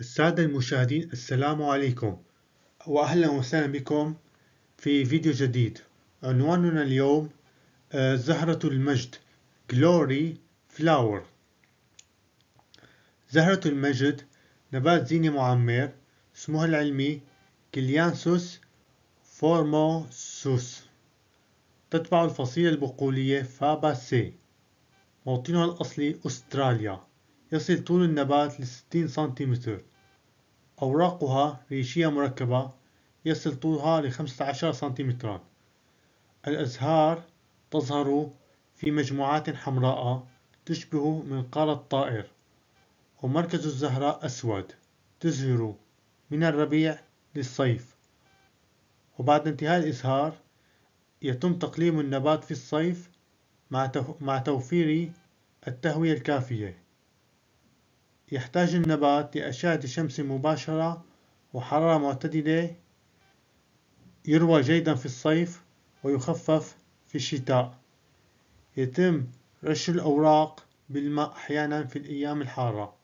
السادة المشاهدين السلام عليكم وأهلا وسهلا بكم في فيديو جديد عنواننا اليوم آه، زهرة المجد Glory Flower زهرة المجد نبات زيني معمر اسمه العلمي كليانسوس فورموسوس تتبع الفصيلة البقولية فاباسي موطنها الأصلي أستراليا يصل طول النبات 60 سنتيمتر أوراقها ريشية مركبة يصل طولها لخمسة عشر سنتيمترا الأزهار تظهر في مجموعات حمراء تشبه منقار الطائر ومركز الزهرة أسود تزهر من الربيع للصيف وبعد انتهاء الإزهار يتم تقليم النبات في الصيف مع توفير التهوية الكافية يحتاج النبات لأشعة شمس مباشرة وحرارة معتدلة يروى جيدا في الصيف ويخفف في الشتاء يتم رش الأوراق بالماء أحيانا في الأيام الحارة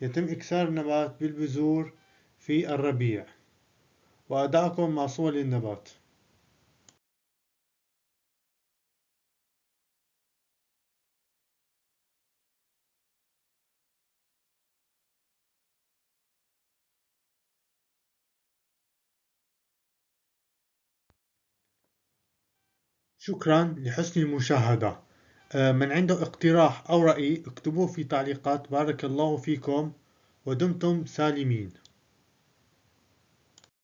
يتم إكسار النبات بالبذور في الربيع وأدعكم مع صور للنبات شكرا لحسن المشاهدة آه، من عنده اقتراح أو رأي اكتبوه في تعليقات بارك الله فيكم ودمتم سالمين